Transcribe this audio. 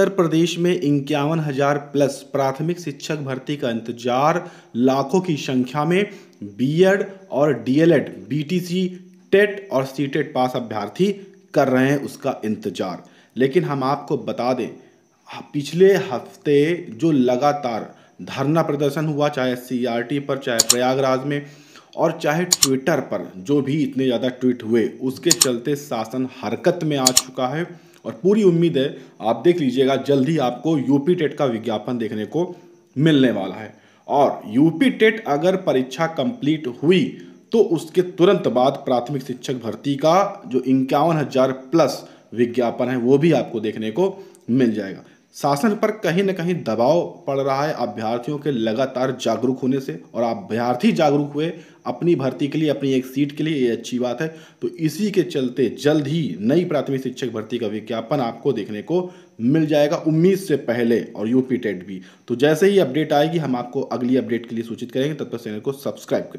उत्तर प्रदेश में इक्यावन हजार प्लस प्राथमिक शिक्षक भर्ती का इंतजार लाखों की संख्या में बीएड और डीएलएड बीटीसी टेट और सीटेट e पास अभ्यर्थी कर रहे हैं उसका इंतजार लेकिन हम आपको बता दें पिछले हफ्ते जो लगातार धरना प्रदर्शन हुआ चाहे सीआरटी e पर चाहे प्रयागराज में और चाहे ट्विटर पर जो भी इतने ज़्यादा ट्वीट हुए उसके चलते शासन हरकत में आ चुका है और पूरी उम्मीद है आप देख लीजिएगा जल्द ही आपको यूपी टेट का विज्ञापन देखने को मिलने वाला है और यूपी टेट अगर परीक्षा कंप्लीट हुई तो उसके तुरंत बाद प्राथमिक शिक्षक भर्ती का जो इक्यावन हज़ार प्लस विज्ञापन है वो भी आपको देखने को मिल जाएगा शासन पर कहीं ना कहीं दबाव पड़ रहा है अभ्यर्थियों के लगातार जागरूक होने से और अभ्यर्थी जागरूक हुए अपनी भर्ती के लिए अपनी एक सीट के लिए ये अच्छी बात है तो इसी के चलते जल्द ही नई प्राथमिक शिक्षक भर्ती का विज्ञापन आपको देखने को मिल जाएगा उम्मीद से पहले और यूपी टेट भी तो जैसे ही अपडेट आएगी हम आपको अगली अपडेट के लिए सूचित करेंगे तब तक चैनल को सब्सक्राइब करें